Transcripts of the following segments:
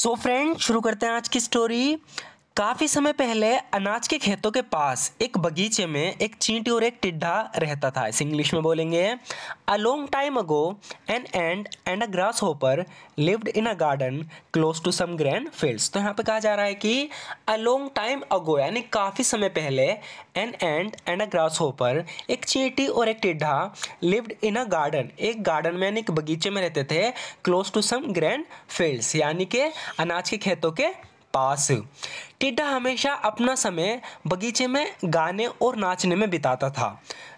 So friend शुरू करते हैं आज की स्टोरी काफी समय पहले अनाज के खेतों के पास एक बगीचे में एक चींटी और एक टिड्ढा रहता था इसे इंग्लिश में बोलेंगे a long time ago an ant and a grasshopper lived in a garden close to some grain fields तो यहाँ पे कहा जा रहा है कि अ लॉन्ग टाइम अगो यानी काफ़ी समय पहले an ant and a grasshopper एक चींटी और एक टिड्ढा लिव्ड इन अ गार्डन एक गार्डन में यानी एक बगीचे में रहते थे close to some grain fields यानी कि अनाज के खेतों के पास टिड्डा हमेशा अपना समय बगीचे में गाने और नाचने में बिताता था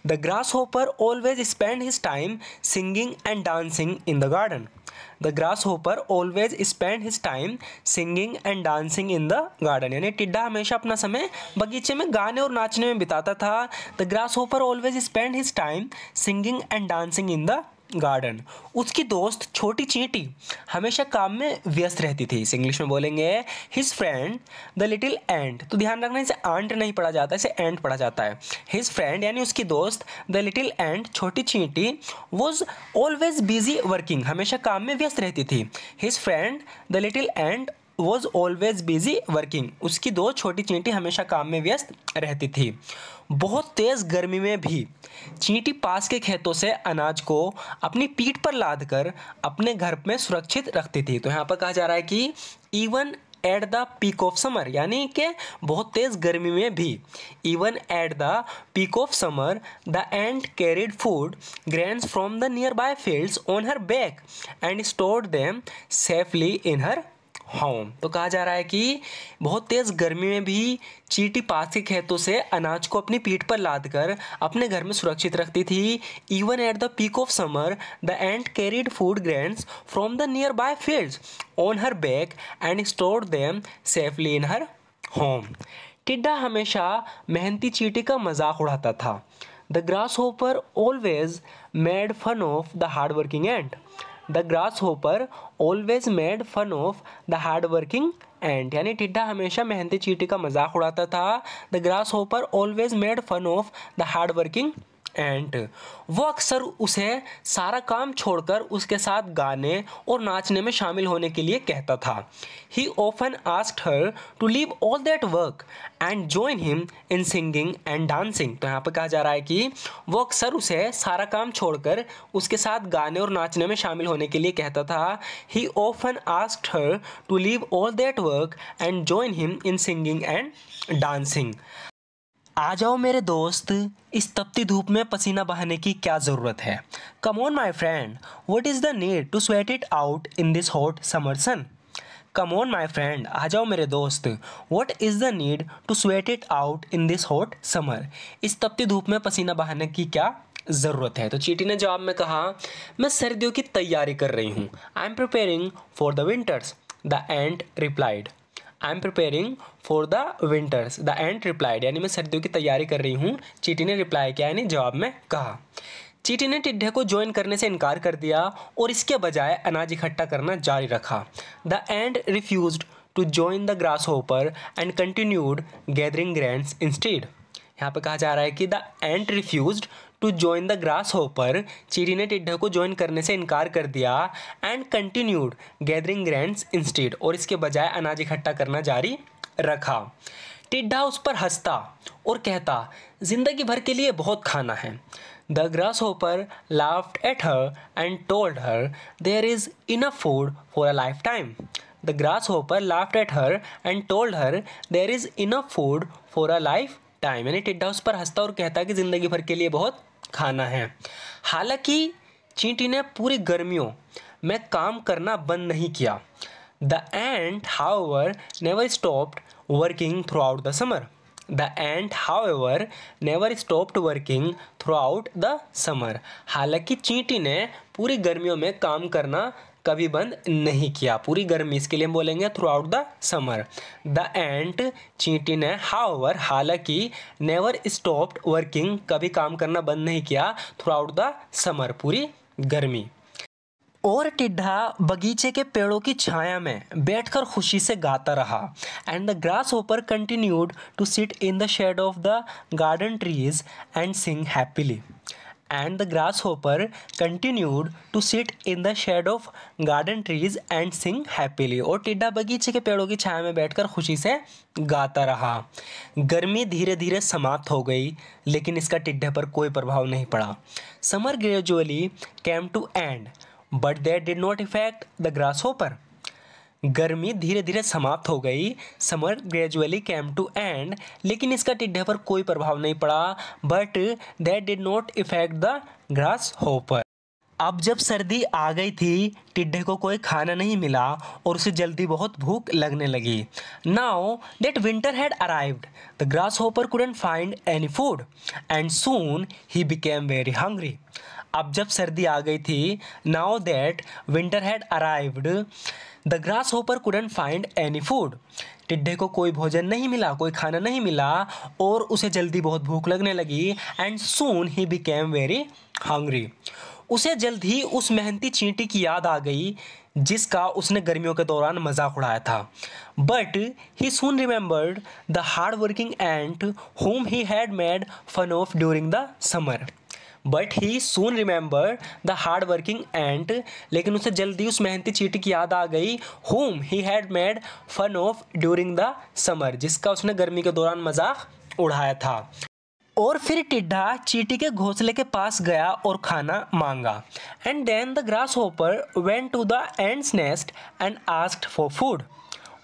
the grasshopper always spend his time singing and dancing in the garden the grasshopper always spend his time singing and dancing in the garden यानी टिड्डा हमेशा अपना समय बगीचे में गाने और नाचने में बिताता था the grasshopper always spend his time singing and dancing in the garden उसकी दोस्त छोटी चींटी हमेशा काम में व्यस्त रहती थी इसे इंग्लिश में बोलेंगे his friend the little ant तो ध्यान रखना इसे आंट नहीं पढ़ा जाता इसे एंड पढ़ा जाता है हिज फ्रेंड यानी उसकी दोस्त द लिटिल एंड छोटी चींटी वॉज ऑलवेज बिजी वर्किंग हमेशा काम में व्यस्त रहती थी his friend the little ant was always busy working उसकी दो छोटी चींटी हमेशा काम में व्यस्त रहती थी बहुत तेज़ गर्मी में भी चींटी पास के खेतों से अनाज को अपनी पीठ पर लाद कर अपने घर में सुरक्षित रखती थी तो यहाँ पर कहा जा रहा है कि even at the peak of summer यानी कि बहुत तेज़ गर्मी में भी even at the peak of summer the ant carried food grain from the nearby fields on her back and store them safely in her home हाँ। तो कहा जा रहा है कि बहुत तेज़ गर्मी में भी चीटी पास के खेतों से अनाज को अपनी पीठ पर लाद कर अपने घर में सुरक्षित रखती थी even at the peak of summer the ant carried food grains from the nearby fields on her back and store them safely in her home टिड्डा हमेशा मेहनती चीटी का मजाक उड़ाता था the grasshopper always made fun of the hard working ant the grasshopper always made fun of the hard working ant यानी टिड्डा हमेशा मेहनती चीटी का मजाक उड़ाता था the grasshopper always made fun of the hard working ant वो अक्सर उसे सारा काम छोड़कर उसके साथ गाने और नाचने में शामिल होने के लिए कहता था he often asked her to leave all that work and join him in singing and dancing तो यहाँ पर कहा जा रहा है कि वो अक्सर उसे सारा काम छोड़कर उसके साथ गाने और नाचने में शामिल होने के लिए कहता था he often asked her to leave all that work and join him in singing and dancing आ जाओ मेरे दोस्त इस तपती धूप में पसीना बहाने की क्या ज़रूरत है come on my friend what is the need to sweat it out in this hot summer sun come on my friend आ जाओ मेरे दोस्त what is the need to sweat it out in this hot summer इस तपती धूप में पसीना बहाने की क्या ज़रूरत है तो चीटी ने जवाब में कहा मैं सर्दियों की तैयारी कर रही हूँ I am preparing for the winters the ant replied I am preparing for the winters the ant replied यानी मैं सर्दियों की तैयारी कर रही हूँ चीटी ने रिप्लाई किया यानी जवाब में कहा चीटी ने टिड्ढे को ज्वाइन करने से इनकार कर दिया और इसके बजाय अनाज इकट्ठा करना जारी रखा the ant refuse to join the grasshopper and continued gathering grain instead यहाँ पर कहा जा रहा है कि the ant refuse to join the grasshopper चीरी ने टिड्ढा को ज्वाइन करने से इनकार कर दिया and continued gathering grains instead और इसके बजाय अनाज इकट्ठा करना जारी रखा टिड्ढा उस पर हंसता और कहता जिंदगी भर के लिए बहुत खाना है the grasshopper laughed at her and told her there is enough food for a lifetime the grasshopper laughed at her and told her there is enough food for a lifetime यानी टिड्डा उस पर हंसता और कहता कि जिंदगी भर के लिए बहुत खाना है हालांकि चींटी ने पूरी गर्मियों में काम करना बंद नहीं किया the ant ever never stopped working throughout the summer the ant however never stopped working throughout the summer हालांकि चींटी ने पूरी गर्मियों में काम करना कभी बंद नहीं किया पूरी गर्मी इसके लिए हम बोलेंगे throughout the summer the ant चींटी ने ओवर हालांकि नेवर स्टॉप्ड वर्किंग कभी काम करना बंद नहीं किया थ्रू आउट द समर पूरी गर्मी और टिड्ढा बगीचे के पेड़ों की छाया में बैठकर खुशी से गाता रहा and the grasshopper continued to sit in the shade of the garden trees and sing happily and the grasshopper continued to sit in the shade of garden trees and sing happily और टिड्डा बगीचे के पेड़ों की छाया में बैठकर खुशी से गाता रहा गर्मी धीरे धीरे समाप्त हो गई लेकिन इसका टिड्डे पर कोई प्रभाव नहीं पड़ा summer gradually came to end but that did not affect the grasshopper गर्मी धीरे धीरे समाप्त हो गई summer gradually came to end लेकिन इसका टिड्ढे पर कोई प्रभाव नहीं पड़ा but that did not affect the grasshopper अब जब सर्दी आ गई थी टिड्ढे को कोई खाना नहीं मिला और उसे जल्दी बहुत भूख लगने लगी now that winter had arrived the grasshopper couldn't find any food and soon he became very hungry अब जब सर्दी आ गई थी now that winter had arrived the grasshopper couldn't find any food टिड्ढे को कोई भोजन नहीं मिला कोई खाना नहीं मिला और उसे जल्दी बहुत भूख लगने लगी and soon he became very hungry उसे जल्द ही उस मेहनती चींटी की याद आ गई जिसका उसने गर्मियों के दौरान मजाक उड़ाया था but he soon remembered the hard working ant whom he had made fun of during the summer but he soon remember the hard working ant लेकिन उसे जल्दी उस मेहनती चींटी की याद आ गई whom he had made fun of during the summer जिसका उसने गर्मी के दौरान मजाक उड़ाया था और फिर टिड्ढा चीटी के घोंसले के पास गया और खाना मांगा and then the grasshopper went to the ant's nest and asked for food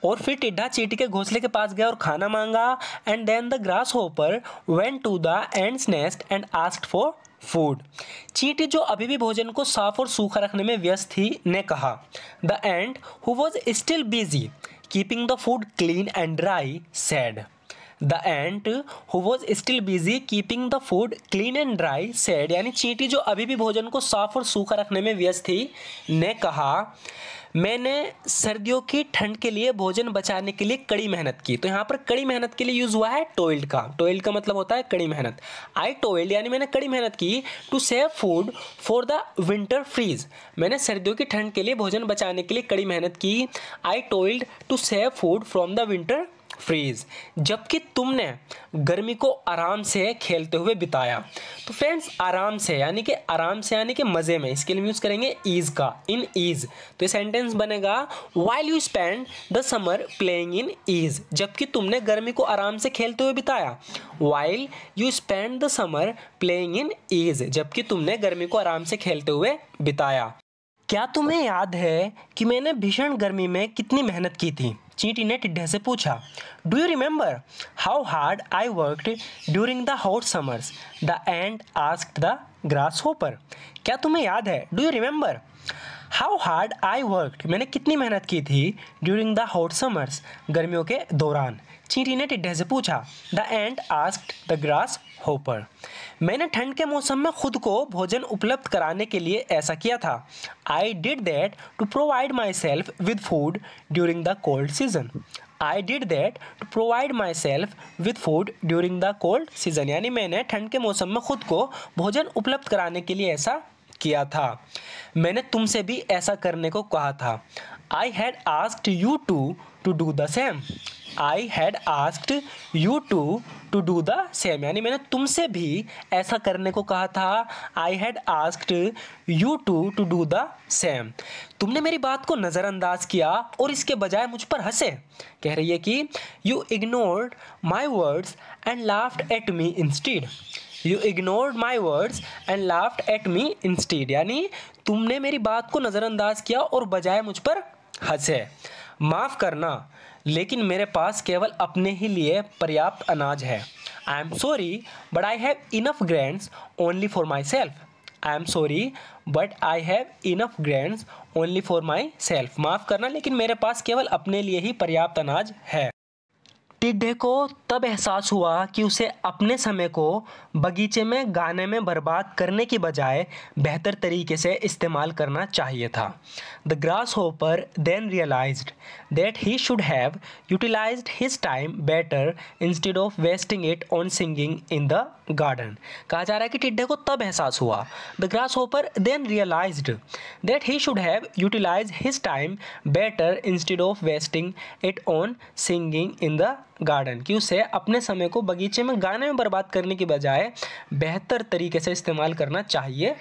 और फिर टिड्ढा चीटी के घोंसले के पास गया और खाना मांगा and then the grasshopper went to the ant's nest and asked for food चींटी जो अभी भी भोजन को साफ और सूखा रखने में व्यस्त थी ने कहा the ant who was still busy keeping the food clean and dry said the ant who was still busy keeping the food clean and dry said यानी चींटी जो अभी भी भोजन को साफ और सूखा रखने में व्यस्त थी ने कहा मैंने सर्दियों की ठंड के लिए भोजन बचाने के लिए कड़ी मेहनत की तो यहाँ पर कड़ी मेहनत के लिए यूज़ हुआ है टोइल्ड का टोइल्ड का मतलब होता है कड़ी मेहनत आई टोइल्ड यानी मैंने कड़ी मेहनत की to save food for the winter freeze मैंने सर्दियों की ठंड के लिए भोजन बचाने के लिए कड़ी मेहनत की I toiled to save food from the winter freeze जबकि तुमने गर्मी को आराम से खेलते हुए बिताया तो फ्रेंड्स आराम से यानी कि आराम से यानी कि मज़े में इसके लिए यूज़ करेंगे ईज का इन ईज तो ये सेंटेंस बनेगा while you spend the summer playing in ease जबकि तुमने गर्मी को आराम से खेलते हुए बिताया while you spend the summer playing in ease जबकि तुमने गर्मी को आराम से खेलते हुए बिताया क्या तुम्हें याद है कि मैंने भीषण गर्मी में कितनी मेहनत की थी चींटी ने टिड्ढे से पूछा do you remember how hard I worked during the hot summers the ant asked the grasshopper क्या तुम्हें याद है do you remember how hard I worked मैंने कितनी मेहनत की थी ड्यूरिंग द हॉट समर्स गर्मियों के दौरान चींटी ने टिड्डे से पूछा the ant asked the grasshopper मैंने ठंड के मौसम में खुद को भोजन उपलब्ध कराने के लिए ऐसा किया था I did that to provide myself with food during the cold season I did that to provide myself with food during the cold season यानी मैंने ठंड के मौसम में खुद को भोजन उपलब्ध कराने के लिए ऐसा किया था मैंने तुमसे भी ऐसा करने को कहा था I had asked you too to do the same I had asked you too to do the same यानी मैंने तुमसे भी ऐसा करने को कहा था I had asked you too to do the same तुमने मेरी बात को नज़रअंदाज किया और इसके बजाय मुझ पर हंसे कह रही है कि you ignored my words and laughed at me instead you ignored my words and laughed at me instead यानी तुमने मेरी बात को नज़रअंदाज किया और बजाय मुझ पर हंसे माफ़ करना लेकिन मेरे पास केवल अपने ही लिए पर्याप्त अनाज है I am sorry but I have enough grains only for myself I am sorry but I have enough grains only for myself माफ़ करना लेकिन मेरे पास केवल अपने लिए ही पर्याप्त अनाज है टिड्ढे को तब एहसास हुआ कि उसे अपने समय को बगीचे में गाने में बर्बाद करने की बजाय बेहतर तरीके से इस्तेमाल करना चाहिए था the grasshopper then realise that he should have utilise his time better instead of wasting it on singing in the garden कहा जा रहा है कि टिड्डे को तब एहसास हुआ the grasshopper then realise that he should have utilise his time better instead of wasting it on singing in the garden कि उसे अपने समय को बगीचे में गाने में बर्बाद करने के बजाय बेहतर तरीके से इस्तेमाल करना चाहिए